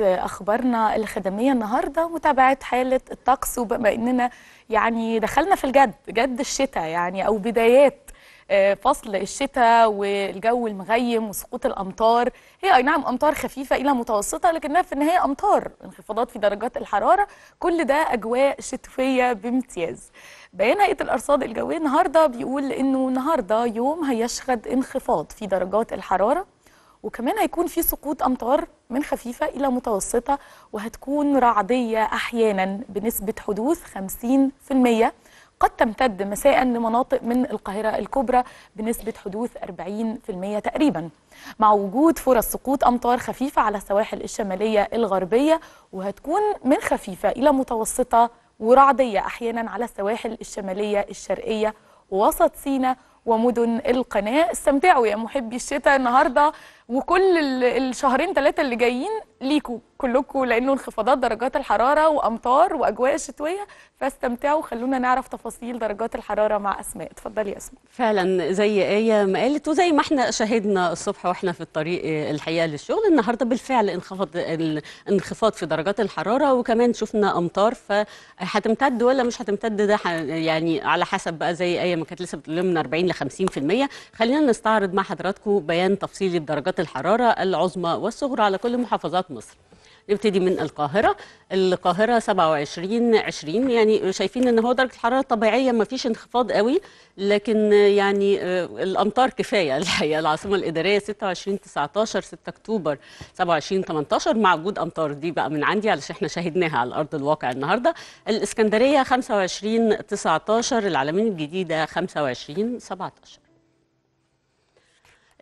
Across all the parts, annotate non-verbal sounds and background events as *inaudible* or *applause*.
أخبارنا الخدمية النهاردة متابعة حالة الطقس وبما إننا يعني دخلنا في الجد جد الشتاء يعني أو بدايات آه، فصل الشتاء والجو المغيم وسقوط الأمطار هي أي نعم أمطار خفيفة إلى متوسطة لكنها في النهاية أمطار انخفاضات في درجات الحرارة كل ده أجواء شتوية بامتياز بيان هيئة الأرصاد الجوية النهاردة بيقول إنه النهاردة يوم هيشهد انخفاض في درجات الحرارة وكمان هيكون في سقوط امطار من خفيفه الى متوسطه وهتكون رعديه احيانا بنسبه حدوث 50% قد تمتد مساء لمناطق من القاهرة الكبرى بنسبة حدوث 40% تقريبا مع وجود فرص سقوط أمطار خفيفة على السواحل الشمالية الغربية وهتكون من خفيفة إلى متوسطة ورعدية أحيانا على السواحل الشمالية الشرقية ووسط سينا ومدن القناة استمتعوا يا محبي الشتاء النهاردة وكل الشهرين ثلاثه اللي جايين ليكوا كلكوا لانه انخفاضات درجات الحراره وامطار واجواء شتويه فاستمتعوا خلونا نعرف تفاصيل درجات الحراره مع اسماء اتفضلي يا اسماء فعلا زي ايه ما قالت وزي ما احنا شاهدنا الصبح واحنا في الطريق آه، الحقيقه للشغل النهارده بالفعل انخفض انخفاض في درجات الحراره وكمان شفنا امطار فهتمتد ولا مش هتمتد ده يعني على حسب بقى زي ايه ما كانت لسه بتقول من 40 ل 50% خلينا نستعرض مع حضراتكم بيان تفصيلي بدرجات درجات الحرارة العظمى والصغرى على كل محافظات مصر نبتدي من القاهرة القاهرة 27 20 يعني شايفين ان هو درجة الحرارة طبيعية ما فيش انخفاض قوي لكن يعني آه، الامطار كفاية *laughs* الحقيقة العاصمة الإدارية 26 19 6 أكتوبر 27 18 مع وجود امطار دي بقى من عندي علشان احنا شاهدناها على أرض الواقع النهاردة الإسكندرية 25 19 العالمين الجديدة 25 17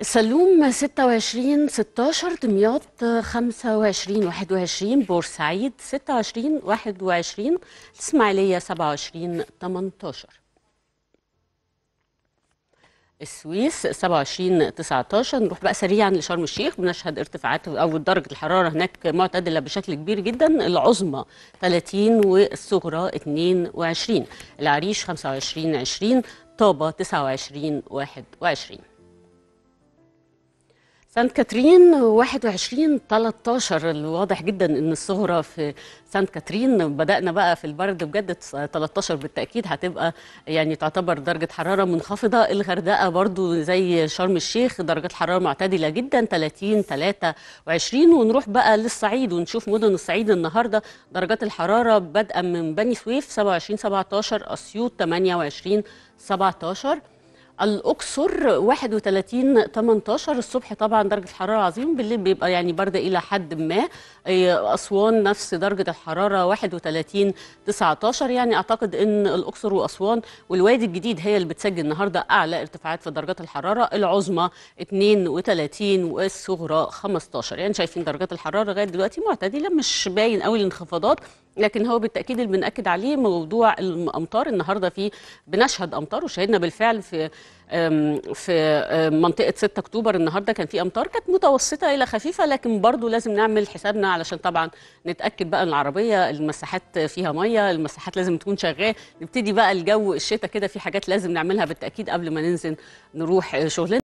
سلوم 26 16 دمياط 25 21 بورسعيد 26 21 الاسماعيليه 27 18 السويس 27 19 نروح بقى سريعا لشرم الشيخ بنشهد ارتفاعات او درجه الحراره هناك معتدله بشكل كبير جدا العظمى 30 والصغرى 22 العريش 25 20 طابه 29 21 سانت كاترين 21 13 الواضح جدا ان الصغرى في سانت كاترين بدانا بقى في البرد بجد 13 بالتاكيد هتبقى يعني تعتبر درجه حراره منخفضه الغردقه برضو زي شرم الشيخ درجات حراره معتدله جدا 30 23 ونروح بقى للصعيد ونشوف مدن الصعيد النهارده درجات الحراره بدءا من بني سويف 27 17 اسيوط 28 17 الاقصر 31 18 الصبح طبعا درجه الحراره عظيم بالليل بيبقى يعني برد الى حد ما إيه، اسوان نفس درجه الحراره 31 19 يعني اعتقد ان الاقصر واسوان والوادي الجديد هي اللي بتسجل النهارده اعلى ارتفاعات في درجات الحراره العظمى 32 والصغرى 15 يعني شايفين درجات الحراره لغايه دلوقتي معتدله مش باين قوي الانخفاضات لكن هو بالتاكيد اللي بناكد عليه موضوع الامطار النهارده في بنشهد امطار وشهدنا بالفعل في في منطقه 6 اكتوبر النهارده كان في امطار كانت متوسطه الى خفيفه لكن برضو لازم نعمل حسابنا علشان طبعا نتاكد بقى العربيه المساحات فيها ميه المساحات لازم تكون شغاله نبتدي بقى الجو الشتاء كده في حاجات لازم نعملها بالتاكيد قبل ما ننزل نروح شغلنا